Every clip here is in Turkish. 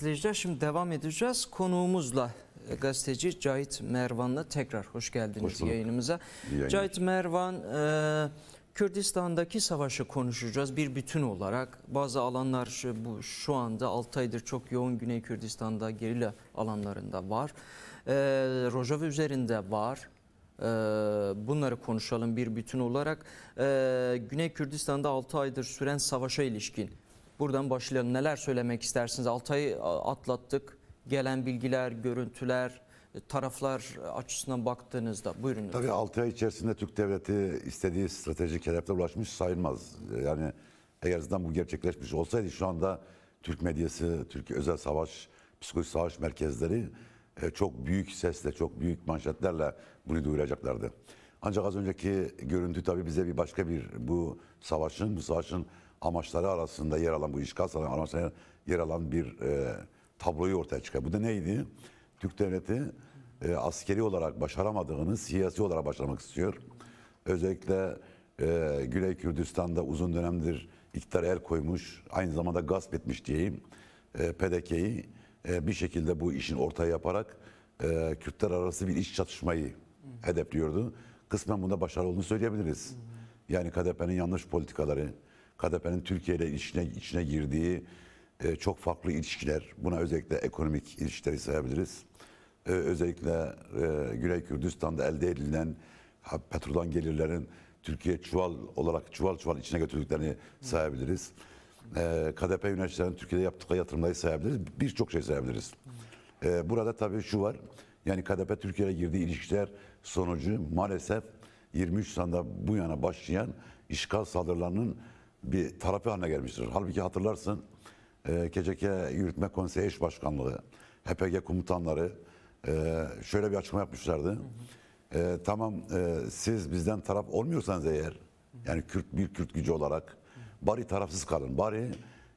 İzleyiciler şimdi devam edeceğiz. Konuğumuzla e, gazeteci Cahit Mervan'la tekrar hoş geldiniz hoş bulduk. yayınımıza. Cahit Mervan, e, Kürdistan'daki savaşı konuşacağız bir bütün olarak. Bazı alanlar şu, bu, şu anda 6 aydır çok yoğun Güney Kürdistan'da gerilla alanlarında var. E, Rojava üzerinde var. E, bunları konuşalım bir bütün olarak. E, Güney Kürdistan'da 6 aydır süren savaşa ilişkin Buradan başlayalım. Neler söylemek istersiniz? 6 ayı e, atlattık. Gelen bilgiler, görüntüler, e, taraflar açısından baktığınızda buyurun. Tabii 6 ay içerisinde Türk Devleti istediği stratejik hedeflere ulaşmış sayılmaz. E, yani eğer bu gerçekleşmiş olsaydı şu anda Türk medyası, Türk özel savaş, psikolojik savaş merkezleri çok büyük sesle, çok büyük manşetlerle bunu duyuracaklardı. Ancak az önceki görüntü tabii bize bir başka bir bu savaşın, bu savaşın amaçları arasında yer alan bu işgal amaçları yer alan bir e, tabloyu ortaya çıkıyor. Bu da neydi? Türk devleti e, askeri olarak başaramadığını siyasi olarak başarmak istiyor. Özellikle e, Güney Kürdistan'da uzun dönemdir iktidara el koymuş, aynı zamanda gasp etmiş diyeyim e, PDK'yi e, bir şekilde bu işin ortaya yaparak e, Kürtler arası bir iş çatışmayı Hı. hedefliyordu. Kısmen bunda başarılı olduğunu söyleyebiliriz. Hı. Yani KDP'nin yanlış politikaları, KDP'nin Türkiye ile içine, içine girdiği e, çok farklı ilişkiler, buna özellikle ekonomik ilişkileri sayabiliriz. E, özellikle e, Güney Kürdistan'da elde edilen ha, petroldan gelirlerin Türkiye çuval olarak çuval çuval içine götürdüklerini sayabiliriz. E, KDP yöneticilerinin Türkiye'de yaptıkları yatırımları sayabiliriz. Birçok şey sayabiliriz. E, burada tabii şu var. Yani KDP Türkiye'ye girdiği ilişkiler sonucu maalesef 23 Nisan'da bu yana başlayan işgal saldırılarının bir tarafı haline gelmiştir. Halbuki hatırlarsın e, KCK Yürütme Konseyi Eş Başkanlığı, HPG komutanları e, şöyle bir açıklama yapmışlardı. Hı hı. E, tamam e, siz bizden taraf olmuyorsanız eğer, hı hı. yani Kürt bir Kürt gücü olarak bari tarafsız kalın. Bari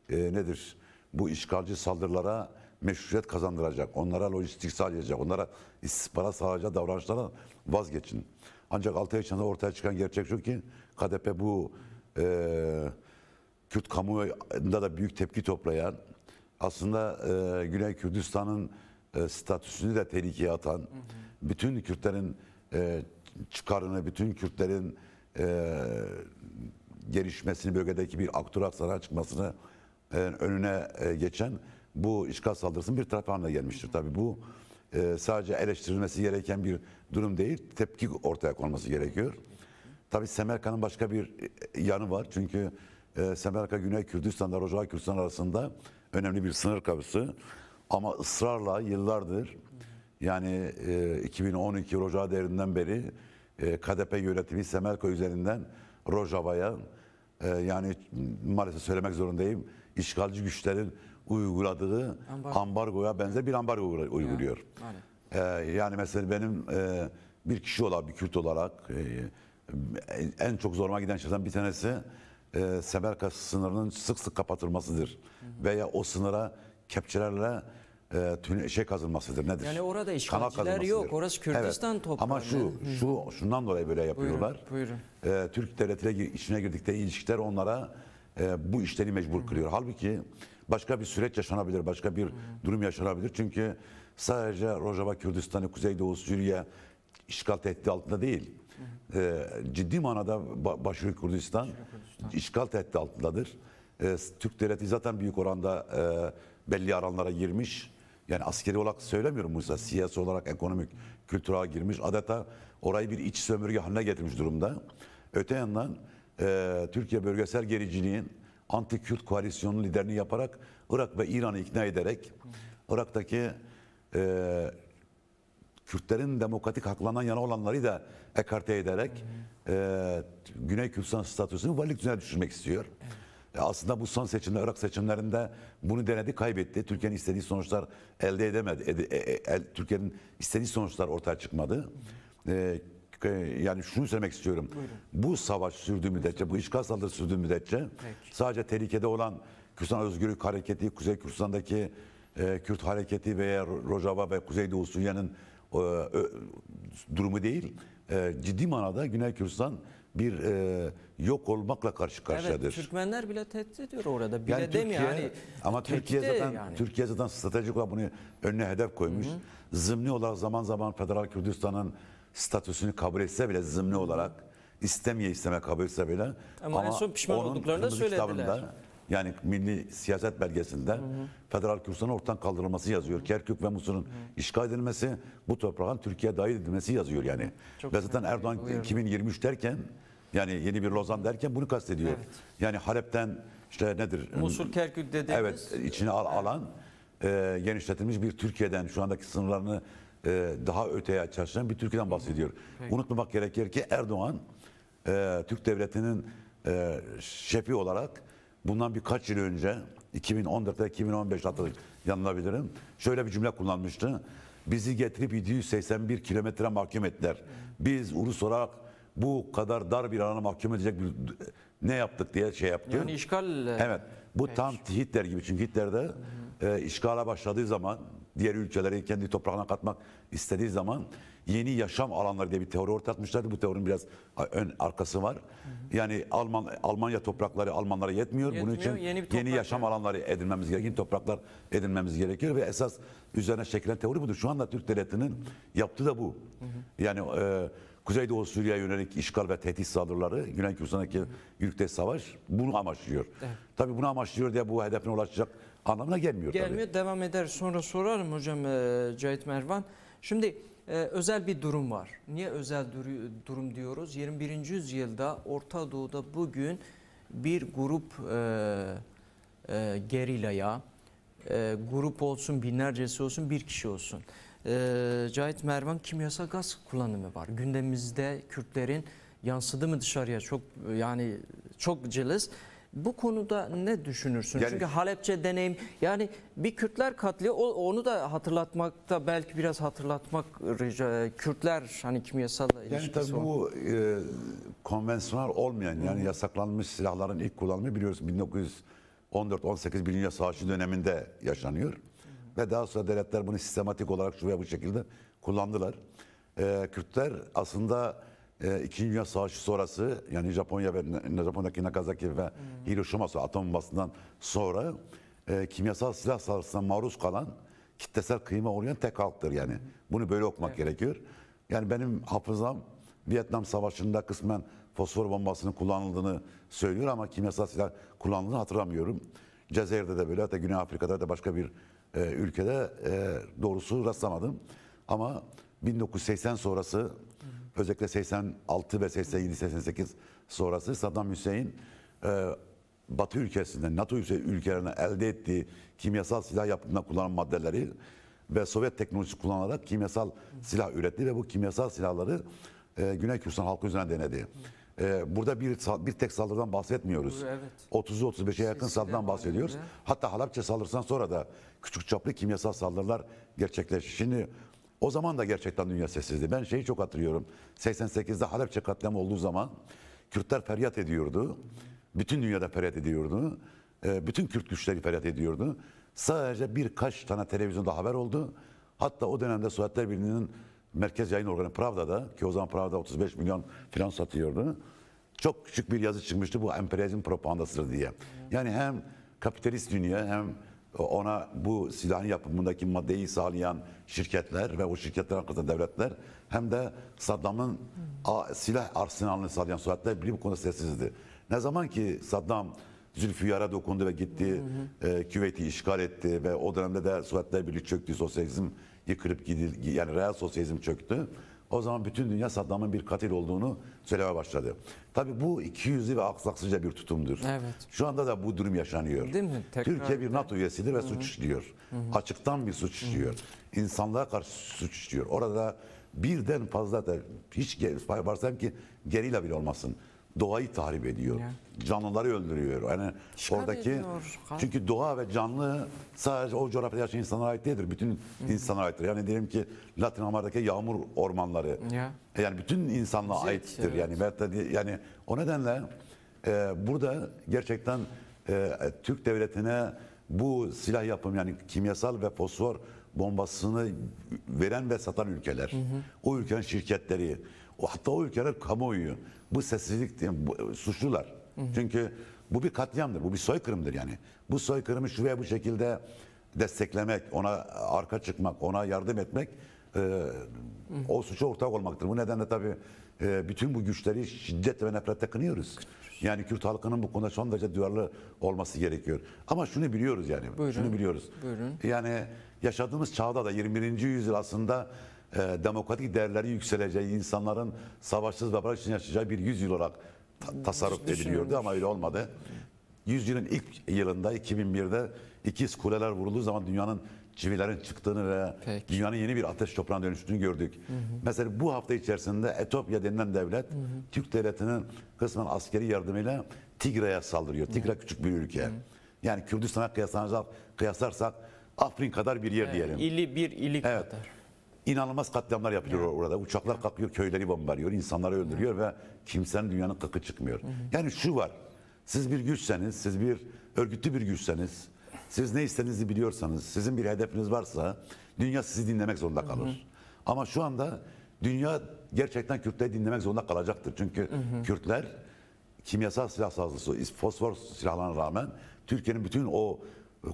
e, nedir bu işgalci saldırılara meşruiyet kazandıracak, onlara lojistik sağlayacak, onlara istihbarat sağlayacak davranışlara vazgeçin. Ancak altı ay yaşında ortaya çıkan gerçek şu ki KDP bu e, Kürt kamuoyunda da büyük tepki toplayan, aslında e, Güney Kürdistan'ın e, statüsünü de tehlikeye atan, hı hı. bütün Kürtlerin e, çıkarını, bütün Kürtlerin e, gelişmesini, bölgedeki bir aktör sana çıkmasını e, önüne e, geçen bu işgal saldırısının bir tarafı haline gelmiştir. Tabii bu e, sadece eleştirilmesi gereken bir durum değil, tepki ortaya konması gerekiyor. Tabii Semerka'nın başka bir e, yanı var. Çünkü e, Semerka Güney Kürdistan'da Rojava Kürdistan arasında önemli bir sınır kapısı. Ama ısrarla yıllardır yani e, 2012 Rojava devrinden beri e, KDP yönetimi Semerka üzerinden Rojava'ya e, yani maalesef söylemek zorundayım işgalci güçlerin uyguladığı ambargo. ambargoya benzer bir ambargo uyguluyor. Yani, E, yani mesela benim e, bir kişi olarak bir Kürt olarak e, en çok zoruma giden şeylerden bir tanesi e, Seberka sınırının sık sık kapatılmasıdır. Hı hı. Veya o sınıra kepçelerle e, şey kazılmasıdır nedir? Yani orada işgalciler yok. Orası Kürdistan evet. toprağı. Ama şu, şu şundan dolayı böyle yapıyorlar. Buyurun, buyurun. E, Türk devletiyle içine girdikleri ilişkiler onlara e, bu işleri mecbur kılıyor. Halbuki başka bir süreç yaşanabilir, başka bir hı. durum yaşanabilir. Çünkü sadece Rojava Kürdistan'ı, Kuzeydoğu Suriye işgal tehdidi altında değil e, ciddi manada Başkent Kürdistan, Kürtistan. işgal tehdidi altındadır. E, Türk devleti zaten büyük oranda e, belli aranlara girmiş. Yani askeri olarak söylemiyorum Musa, siyasi olarak ekonomik kültüre girmiş. Adeta orayı bir iç sömürge haline getirmiş durumda. Öte yandan e, Türkiye bölgesel gericiliğin anti-Kürt koalisyonunun liderini yaparak Irak ve İran'ı ikna ederek Irak'taki e, Kürtlerin demokratik haklanan yana olanları da ekarte ederek hı E, Güney Kürdistan statüsünü valilik düzeyine düşürmek istiyor. Evet. E, aslında bu son seçimde, Irak seçimlerinde bunu denedi, kaybetti. Türkiye'nin istediği sonuçlar elde edemedi. Ed, e, e, Türkiye'nin istediği sonuçlar ortaya çıkmadı. E, yani şunu söylemek istiyorum. Buyurun. Bu savaş sürdüğü müddetçe, bu işgal saldırı sürdüğü müddetçe Peki. sadece tehlikede olan Kürdistan Özgürlük Hareketi, Kuzey Kürtistan'daki e, Kürt Hareketi veya Rojava ve Kuzeydoğu Suriye'nin e, e, durumu değil e, ciddi manada Güney Kürdistan bir e, yok olmakla karşı karşıyadır. Evet, Türkmenler bile tehdit ediyor orada. Bile yani Türkiye, yani. Ama Türkiye, zaten yani. Türkiye zaten stratejik olarak bunu önüne hedef koymuş. Hı hı. Zımni olarak zaman zaman Federal Kürdistan'ın statüsünü kabul etse bile zımni olarak istemeye isteme kabul etse bile ama, ama en son pişman olduklarını da söylediler. Kitabında, yani milli siyaset belgesinde hı hı. federal Kürdistan'ın ortadan kaldırılması yazıyor. Hı hı. Kerkük ve Musul'un işgal edilmesi, bu toprağın Türkiye'ye dahil edilmesi yazıyor yani. Çok ve zaten Erdoğan uyuyorum. 2023 derken yani yeni bir Lozan derken bunu kastediyor. Evet. Yani Halep'ten işte nedir? Musul Kerkük dediğimiz. Evet içine al, alan e, genişletilmiş bir Türkiye'den şu andaki sınırlarını e, daha öteye çalışan bir Türkiye'den bahsediyor. Peki. Unutmamak gerekir ki Erdoğan e, Türk Devleti'nin e, şefi olarak bundan birkaç yıl önce 2014'te 2015 hatta yanılabilirim. Şöyle bir cümle kullanmıştı. Bizi getirip 781 kilometre mahkum ettiler. Biz ulus olarak bu kadar dar bir alana mahkum edecek bir, ne yaptık diye şey yaptı. Yani işgal... E, evet. Bu Peki. tam Hitler gibi. Çünkü Hitler'de e, işgala başladığı zaman diğer ülkeleri kendi toprağına katmak istediği zaman yeni yaşam alanları diye bir teori ortaya atmışlardı. Bu teorinin biraz ön arkası var. Hı hı. Yani Alman Almanya toprakları Almanlara yetmiyor. yetmiyor Bunun için yeni, yeni yaşam yani. alanları edinmemiz gerekiyor. Topraklar edinmemiz gerekiyor ve esas üzerine şekillen teori budur. Şu anda Türk devletinin yaptığı da bu. Hı hı. Yani e, Kuzeydoğu Suriye'ye yönelik işgal ve tehdit saldırıları, Güney Kürtistan'daki yürütte savaş bunu amaçlıyor. Evet. Tabii bunu amaçlıyor diye bu hedefine ulaşacak anlamına gelmiyor. Gelmiyor, tabii. devam eder. Sonra sorarım hocam e, Cahit Mervan. Şimdi e, özel bir durum var. Niye özel durum diyoruz? 21. yüzyılda Orta Doğu'da bugün bir grup e, e, gerilaya, e, grup olsun binlercesi olsun bir kişi olsun. E, Cahit Mervan kimyasal gaz kullanımı var. Gündemimizde Kürtlerin yansıdı mı dışarıya çok yani çok cılız. Bu konuda ne düşünürsün? Yani, Çünkü Halepçe deneyim yani bir Kürtler katli onu da hatırlatmakta belki biraz hatırlatmak rica, Kürtler hani kimyasal yani tabii var. bu e, konvansiyonel olmayan yani yasaklanmış silahların ilk kullanımı biliyoruz 1914 14-18 Dünya Savaşı döneminde yaşanıyor. Hı Ve daha sonra devletler bunu sistematik olarak şu veya bu şekilde kullandılar. Ee, Kürtler aslında e, İkinci Dünya Savaşı sonrası yani Japonya ve Japonya'daki Nagasaki ve hmm. Hiroşima atom bombasından sonra e, kimyasal silah saldırısına maruz kalan kitlesel kıyma uğrayan tek halktır yani. Hmm. Bunu böyle okumak evet. gerekiyor. Yani benim hafızam Vietnam Savaşı'nda kısmen fosfor bombasının kullanıldığını söylüyor ama kimyasal silah kullanıldığını hatırlamıyorum. Cezayir'de de böyle hatta Güney Afrika'da da başka bir e, ülkede e, doğrusu rastlamadım. Ama 1980 sonrası hmm özellikle 86 ve 87, 88 sonrası Saddam Hüseyin e, Batı ülkesinden, NATO ülkelerine elde ettiği kimyasal silah yapımına kullanılan maddeleri ve Sovyet teknolojisi kullanarak kimyasal silah üretti ve bu kimyasal silahları e, Güney Kürdistan halkı üzerine denedi. E, burada bir bir tek saldırıdan bahsetmiyoruz. Evet. 30'u 35'e yakın saldırıdan bahsediyoruz. Hatta Halapçe saldırısından sonra da küçük çaplı kimyasal saldırılar gerçekleşti. Şimdi o zaman da gerçekten dünya sessizdi. Ben şeyi çok hatırlıyorum. 88'de Halepçe katliamı olduğu zaman Kürtler feryat ediyordu. Bütün dünyada feryat ediyordu. Ee, bütün Kürt güçleri feryat ediyordu. Sadece birkaç tane televizyonda haber oldu. Hatta o dönemde Suatler Birliği'nin merkez yayın organı Pravda'da ki o zaman Pravda 35 milyon filan satıyordu. Çok küçük bir yazı çıkmıştı bu emperyalizm propagandasıdır diye. Yani hem kapitalist dünya hem e, ona bu silahın yapımındaki maddeyi sağlayan şirketler ve o şirketler arkasında devletler hem de Saddam'ın silah arsenalını sağlayan suratlar bir bu konuda sessizdi. Ne zaman ki Saddam Zülfiyar'a dokundu ve gitti hı hı. E, Küveyt'i işgal etti ve o dönemde de Sovyetler Birliği çöktü, sosyalizm yıkılıp gidildi, yani real sosyalizm çöktü. O zaman bütün dünya Saddam'ın bir katil olduğunu söylemeye başladı. Tabi bu ikiyüzlü ve aksaksızca bir tutumdur. Evet. Şu anda da bu durum yaşanıyor. Değil mi? Tekrar Türkiye bir NATO üyesidir ve Hı-hı. suç işliyor. Hı-hı. Açıktan bir suç işliyor. Hı-hı. İnsanlığa karşı suç işliyor. Orada birden fazla da hiç varsam ki gerilla bile olmasın doğayı tahrip ediyor. Yani. Canlıları öldürüyor. Yani Şikar oradaki ediyor. çünkü doğa ve canlı sadece o coğrafyada yaşayan insanlara ait değildir. Bütün Hı-hı. insanlara aittir. Yani diyelim ki Latin Amerika'daki yağmur ormanları. Ya. E, yani bütün insanlığa Zeki, aittir. Evet. Yani belki yani o nedenle e, burada gerçekten e, e, Türk devletine bu silah yapım yani kimyasal ve fosfor bombasını veren ve satan ülkeler. Hı hı. O ülkenin şirketleri hatta o ülkenin kamuoyu bu sessizlik bu, e, suçlular. Hı hı. Çünkü bu bir katliamdır, bu bir soykırımdır yani. Bu soykırımı şu veya bu şekilde desteklemek, ona arka çıkmak, ona yardım etmek e, o suça ortak olmaktır. Bu nedenle tabii e, bütün bu güçleri şiddet ve nefrette kınıyoruz. Yani Kürt halkının bu konuda son derece duyarlı olması gerekiyor. Ama şunu biliyoruz yani. Buyurun. Şunu biliyoruz. Buyurun. Yani yaşadığımız çağda da 21. yüzyıl aslında e, demokratik değerlerin yükseleceği, insanların savaşsız ve barış için yaşayacağı bir yüzyıl olarak ta tasarruf Hiç ediliyordu ama öyle olmadı. Yüzyılın ilk yılında 2001'de ikiz kuleler vurulduğu zaman dünyanın çivilerin çıktığını ve Peki. dünyanın yeni bir ateş toprağına dönüştüğünü gördük. Hı hı. Mesela bu hafta içerisinde Etopya denilen devlet hı hı. Türk devletinin kısmen askeri yardımıyla Tigre'ye saldırıyor. Tigre hı. küçük bir ülke. Hı. Yani Kürdistan'a kıyaslarsak, kıyaslarsak Afrin kadar bir yer evet, diyelim. İli bir ili evet. kadar. İnanılmaz katliamlar yapılıyor yani. orada. Uçaklar yani. kalkıyor, köyleri bombalıyor, insanları öldürüyor yani. ve kimsenin dünyanın kıkı çıkmıyor. Hı hı. Yani şu var. Siz bir güçseniz, siz bir örgütlü bir güçseniz, siz ne istediğinizi biliyorsanız, sizin bir hedefiniz varsa dünya sizi dinlemek zorunda kalır. Hı hı. Ama şu anda dünya gerçekten Kürtleri dinlemek zorunda kalacaktır. Çünkü hı hı. Kürtler kimyasal silah sağlısı, fosfor silahlarına rağmen Türkiye'nin bütün o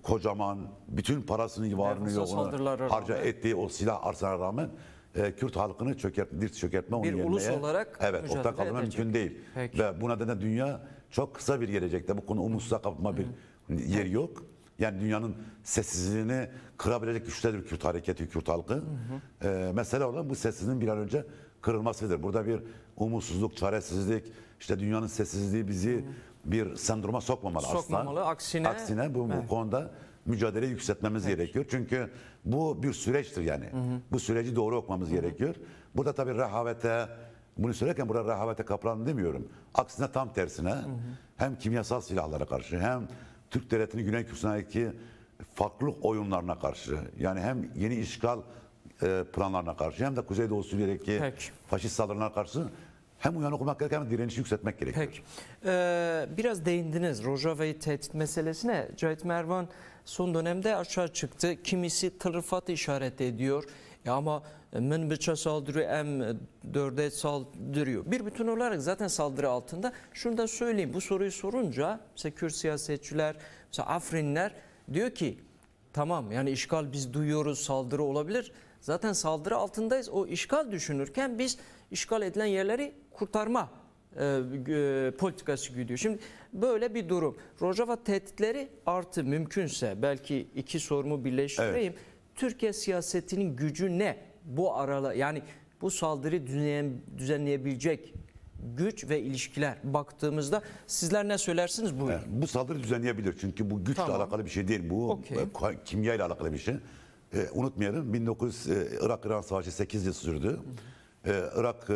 kocaman bütün parasını varını Nervus yoğunu harca ettiği o silah arsana rağmen e, Kürt halkını çökert, dirt çökertme onu bir ulus olarak evet, ortak kalma mümkün değil. Peki. Ve bu nedenle dünya çok kısa bir gelecekte bu konu umutsuza kapılma bir Hı. yeri yok. Yani dünyanın sessizliğini kırabilecek güçtedir Kürt hareketi, Kürt halkı. Hı hı. Ee, mesele olan bu sessizliğin bir an önce kırılmasıdır. Burada bir umutsuzluk, çaresizlik, işte dünyanın sessizliği bizi hı bir sendroma sokmamalı, sokmamalı asla. Aksine, aksine bu, bu konuda mücadele yükseltmemiz evet. gerekiyor. Çünkü bu bir süreçtir yani. Hı hı. Bu süreci doğru okumamız hı hı. gerekiyor. Burada tabii rehavete, bunu söylerken burada rehavete kapılan demiyorum. Aksine tam tersine hı hı. hem kimyasal silahlara karşı hem Türk devletinin Güney Kürtüstan'daki farklı oyunlarına karşı yani hem yeni işgal e, planlarına karşı hem de Kuzeydoğu Suriye'deki faşist saldırılarına karşı hem uyanık olmak gerek hem direnişi yükseltmek gerekiyor. Peki. Ee, biraz değindiniz Rojava'yı tehdit meselesine. Cahit Mervan son dönemde aşağı çıktı. Kimisi tırfatı işaret ediyor. Ya ama e, min bıça saldırıyor, em dörde saldırıyor. Bir bütün olarak zaten saldırı altında. Şunu da söyleyeyim. Bu soruyu sorunca mesela Kürt siyasetçiler, mesela Afrinler diyor ki tamam yani işgal biz duyuyoruz saldırı olabilir. Zaten saldırı altındayız. O işgal düşünürken biz işgal edilen yerleri kurtarma e, e, politikası güdüyor. Şimdi böyle bir durum. Rojava tehditleri artı mümkünse belki iki sorumu birleştireyim. Evet. Türkiye siyasetinin gücü ne? Bu arala yani bu saldırı düzenleye, düzenleyebilecek güç ve ilişkiler baktığımızda sizler ne söylersiniz bu? Yani, bu saldırı düzenleyebilir çünkü bu güçle tamam. alakalı bir şey değil. Bu okay. E, kimya ile alakalı bir şey. E, unutmayalım 1900 e, Irak-İran savaşı 8 yıl sürdü. Hı hı. Ee, Irak e,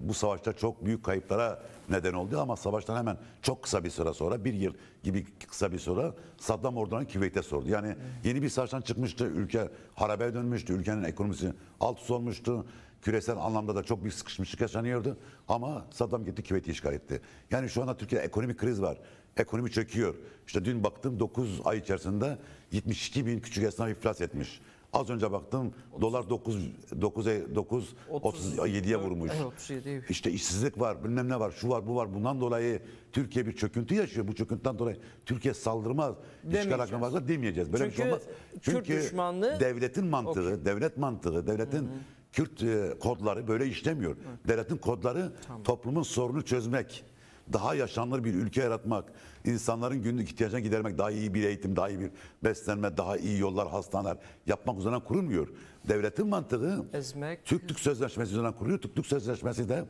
bu savaşta çok büyük kayıplara neden oldu ama savaştan hemen çok kısa bir süre sonra bir yıl gibi kısa bir süre Saddam ordudan Kuveyt'e sordu. Yani evet. yeni bir savaştan çıkmıştı ülke harabeye dönmüştü ülkenin ekonomisi alt üst olmuştu küresel anlamda da çok bir sıkışmışlık yaşanıyordu ama Saddam gitti Kuveyt'i işgal etti. Yani şu anda Türkiye ekonomik kriz var. Ekonomi çöküyor. İşte dün baktım 9 ay içerisinde 72 bin küçük esnaf iflas etmiş. Evet. Az önce baktım 30. dolar 9 9 9 37'ye vurmuş. 37. İşte işsizlik var, bilmem ne var, şu var, bu var. Bundan dolayı Türkiye bir çöküntü yaşıyor. Bu çöküntüden dolayı Türkiye saldırmaz, işgal hakkı varsa demeyeceğiz. Böyle Çünkü, bir şey olmaz. Çünkü Kürt düşmanlığı devletin mantığı, okay. devlet mantığı, devletin Hı -hı. Kürt e, kodları böyle işlemiyor. Hı. Devletin kodları tamam. toplumun sorunu çözmek daha yaşanır bir ülke yaratmak, insanların günlük ihtiyacını gidermek, daha iyi bir eğitim, daha iyi bir beslenme, daha iyi yollar, hastaneler yapmak üzerine kurulmuyor. Devletin mantığı Ezmek. Türklük Sözleşmesi üzerine kuruluyor. Türklük Sözleşmesi de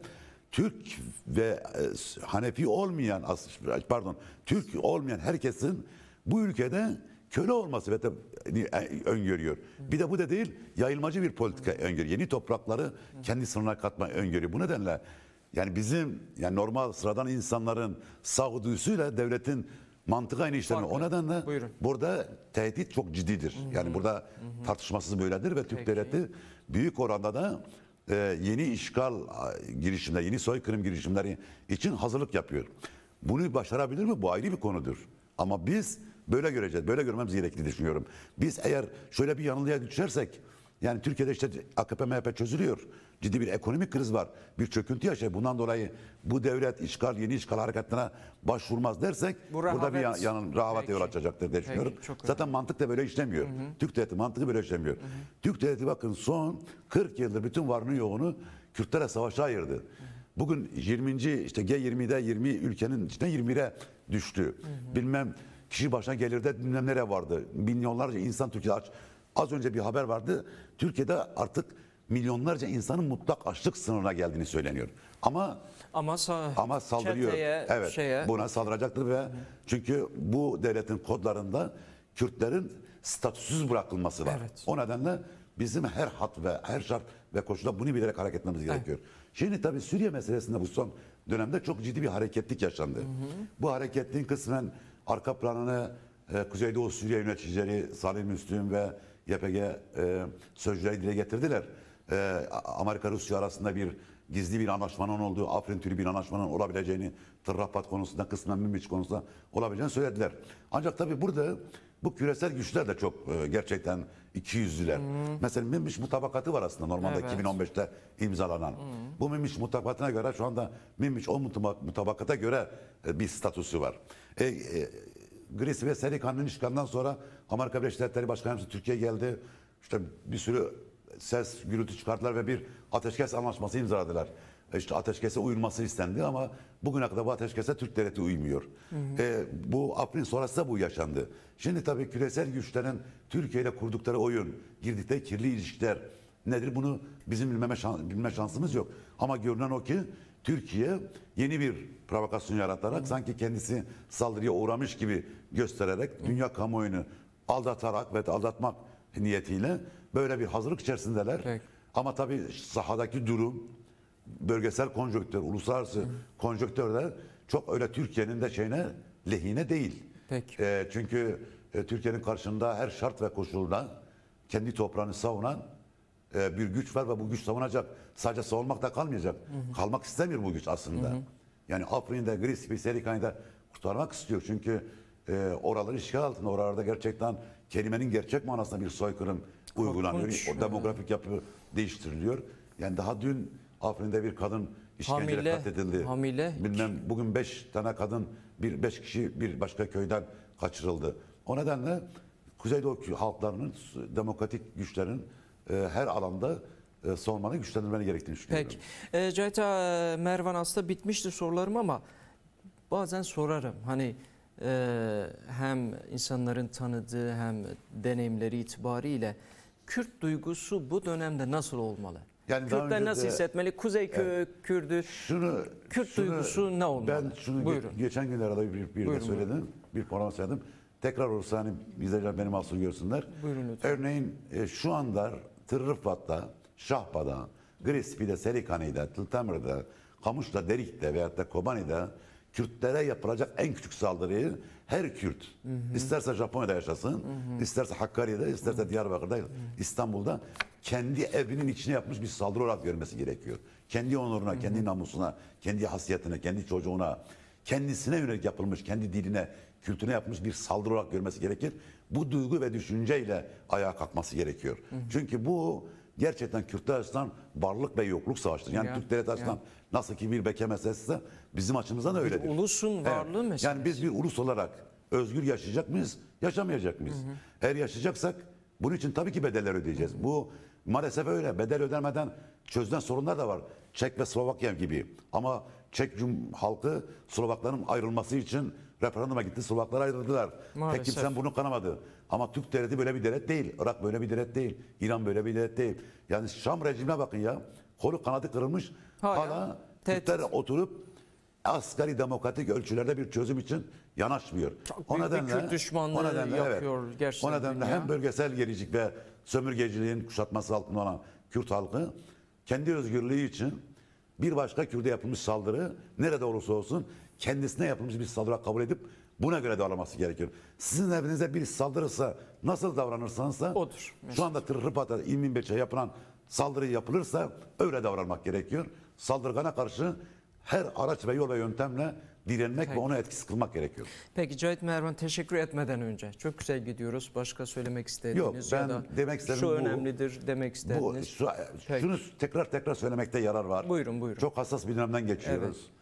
Türk ve e, Hanefi olmayan pardon Türk olmayan herkesin bu ülkede köle olması ve de e, öngörüyor. Bir de bu da değil yayılmacı bir politika öngörüyor. Yeni toprakları kendi sınırına katma öngörüyor. Bu nedenle yani bizim yani normal sıradan insanların sağduyusuyla devletin mantık aynı işlemi. O nedenle Buyurun. burada tehdit çok ciddidir. Hı -hı. Yani burada Hı -hı. tartışmasız böyledir ve Türk devleti büyük oranda da e, yeni işgal girişimleri, yeni soykırım girişimleri için hazırlık yapıyor. Bunu başarabilir mi? Bu ayrı bir konudur. Ama biz böyle göreceğiz. Böyle görmemiz gerektiğini düşünüyorum. Biz eğer şöyle bir yanılıya düşersek yani Türkiye'de işte AKP MHP çözülüyor. Ciddi bir ekonomik kriz var. Bir çöküntü yaşıyor. Bundan dolayı bu devlet işgal, yeni işgal hareketlerine başvurmaz dersek bu rahavet, burada bir yanın rahavete yol açacaktır diye düşünüyorum. Peki, Zaten mantık da böyle işlemiyor. Hı hı. Türk devleti mantığı böyle işlemiyor. Hı hı. Türk devleti bakın son 40 yıldır bütün varını yoğunu Kürtlere savaşa ayırdı. Hı hı. Bugün 20. işte G20'de 20 ülkenin içine 20'ye düştü. Hı hı. Bilmem kişi başına gelirde bilmem nereye vardı. Milyonlarca insan Türkiye'de aç. Az önce bir haber vardı. Türkiye'de artık milyonlarca insanın mutlak açlık sınırına geldiğini söyleniyor. Ama ama, sa ama saldırıyor. Çeteye, evet. Şeye. Buna saldıracaktır ve çünkü bu devletin kodlarında Kürtlerin statüsüz bırakılması var. Evet. O nedenle bizim her hat ve her şart ve koşulda bunu bilerek hareket etmemiz gerekiyor. Evet. Şimdi tabii Suriye meselesinde bu son dönemde çok ciddi bir hareketlik yaşandı. Hı hı. Bu hareketliğin kısmen arka planını e, Kuzeydoğu Suriye yöneticileri Salih Müslüm ve YPG e, sözcüleri dile getirdiler. E, Amerika Rusya arasında bir gizli bir anlaşmanın olduğu, Afrin türü bir anlaşmanın olabileceğini, Tırrapat konusunda, kısmen Mimbiç konusunda olabileceğini söylediler. Ancak tabii burada bu küresel güçler de çok e, gerçekten iki yüzlüler. Hmm. Mesela Mimbiç mutabakatı var aslında normalde evet. 2015'te imzalanan. Hmm. Bu Mimbiç mutabakatına göre şu anda Mimbiç o mutabakata göre e, bir statüsü var. E, e, Gris ve seri kanunun çıkandan sonra Amerika Birleşik Devletleri Başkanı Türkiye geldi. İşte bir sürü ses, gürültü çıkarttılar ve bir ateşkes anlaşması imzaladılar. E işte ateşkese uyulması istendi ama bugüne kadar bu ateşkese Türk devleti uymuyor. Hı hı. E, bu Afrin sonrası da bu yaşandı. Şimdi tabii küresel güçlerin Türkiye ile kurdukları oyun, girdikleri kirli ilişkiler nedir bunu bizim bilmeme, şans, bilme şansımız yok. Ama görünen o ki Türkiye yeni bir provokasyon yaratarak sanki kendisi saldırıya uğramış gibi göstererek dünya kamuoyunu aldatarak ve aldatmak niyetiyle böyle bir hazırlık içerisindeler. Peki. Ama tabii sahadaki durum, bölgesel konjöktür, uluslararası konjöktürler çok öyle Türkiye'nin de şeyine lehine değil. Peki. E, çünkü e, Türkiye'nin karşında her şart ve koşulda kendi toprağını savunan e, bir güç var ve bu güç savunacak. Sadece da kalmayacak. Hı hı. Kalmak istemiyor bu güç aslında. Hı hı. Yani Afrin'de, Grispi, Serikani'de kurtarmak istiyor. Çünkü e, oraları işgal altında. Oralarda gerçekten kelimenin gerçek manasında bir soykırım uygulanıyor. Korkunç. O demografik yapı değiştiriliyor. Yani daha dün Afrin'de bir kadın işkenceyle katledildi. Hamile. Bilmem bugün beş tane kadın, bir beş kişi bir başka köyden kaçırıldı. O nedenle Kuzeydoğu halklarının, demokratik güçlerin e, her alanda e, sormanı güçlendirmeni gerektiğini düşünüyorum. Peki. E, e Mervan aslında bitmişti sorularım ama bazen sorarım. Hani hem insanların tanıdığı hem deneyimleri itibariyle Kürt duygusu bu dönemde nasıl olmalı? Yani Kürtler nasıl hissetmeli? Kuzey evet, Kürdü, şunu, Kürt şunu, duygusu ne olmalı? Ben şunu Buyurun. geçen günlerde bir, bir Buyurun, de söyledim, buyurun. bir program söyledim. Tekrar olursa hani izleyiciler benim aslını görsünler. Buyurun lütfen. Örneğin e, şu anda Tırrıfat'ta, Şahba'da, Grispi'de, Serikani'de, Tıltamir'de, Kamuş'ta, Derik'te veyahut da Kobani'de Kürtlere yapılacak en küçük saldırıyı her Kürt, hı hı. isterse Japonya'da yaşasın, hı hı. isterse Hakkari'de, isterse hı hı. Diyarbakır'da, hı hı. İstanbul'da kendi evinin içine yapmış bir saldırı olarak görmesi gerekiyor. Kendi onuruna, hı hı. kendi namusuna, kendi hasiyetine, kendi çocuğuna, kendisine yönelik yapılmış, kendi diline, kültüne yapmış bir saldırı olarak görmesi gerekir. Bu duygu ve düşünceyle ayağa kalkması gerekiyor. Hı hı. Çünkü bu gerçekten Kürtler açısından varlık ve yokluk savaşıdır. Yani ya, Türk devlet açısından ya. nasıl ki bir beke meselesi bizim açımızdan da öyledir. ulusun varlığı evet. meselesi. Yani biz bir ulus olarak özgür yaşayacak mıyız, yaşamayacak mıyız? Hı hı. Eğer yaşayacaksak bunun için tabii ki bedeller ödeyeceğiz. Hı hı. Bu maalesef öyle. Bedel ödenmeden çözülen sorunlar da var. Çek ve Slovakya gibi. Ama Çek halkı Slovakların ayrılması için Referanduma gitti Slovaklar ayrıldılar. Maalesef. Tek kimsen bunu kanamadı. Ama Türk devleti böyle bir devlet değil. Irak böyle bir devlet değil. İran böyle bir devlet değil. Yani Şam rejimine bakın ya. Kolu kanadı kırılmış. Hala, hala Türkler oturup asgari demokratik ölçülerde bir çözüm için yanaşmıyor. Çok o nedenle, bir Kürt düşmanlığı o nedenle, yapıyor evet, gerçekten. O nedenle hem bölgesel gericilik ve sömürgeciliğin kuşatması altında olan Kürt halkı kendi özgürlüğü için bir başka Kürt'e yapılmış saldırı nerede olursa olsun kendisine yapılmış bir saldırı kabul edip buna göre davranması gerekiyor. Sizin evinize bir saldırırsa nasıl davranırsanız da Odur. şu anda Tırrıpa'da İlmin Beç'e yapılan saldırı yapılırsa öyle davranmak gerekiyor. Saldırgana karşı her araç ve yol ve yöntemle direnmek Peki. ve onu etkisiz kılmak gerekiyor. Peki Cahit Mervan teşekkür etmeden önce çok güzel gidiyoruz. Başka söylemek istediğiniz Yok, ben ya da demek şu bu, önemlidir demek istediğiniz. Bu, şu, şunu tekrar tekrar söylemekte yarar var. Buyurun buyurun. Çok hassas bir dönemden geçiyoruz. Evet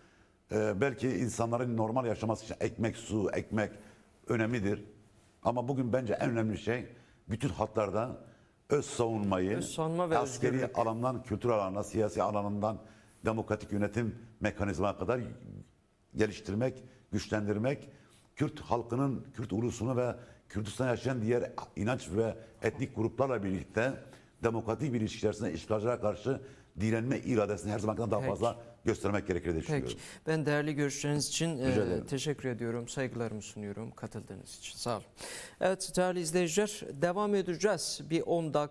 e, belki insanların normal yaşaması için ekmek, su, ekmek önemlidir. Ama bugün bence en önemli şey bütün hatlarda öz savunmayı, öz savunma ve askeri özgürlük. alandan kültür alanına, siyasi alanından demokratik yönetim mekanizma kadar geliştirmek, güçlendirmek, Kürt halkının, Kürt ulusunu ve Kürtistan yaşayan diğer inanç ve etnik gruplarla birlikte demokratik bir ilişkilersine işgalcilere karşı direnme iradesini her zamankinden daha Peki. fazla göstermek gerekir diye düşünüyorum. Peki. Ben değerli görüşleriniz için e, teşekkür ediyorum. Saygılarımı sunuyorum katıldığınız için. Sağ olun. Evet değerli izleyiciler devam edeceğiz. Bir 10 dakika.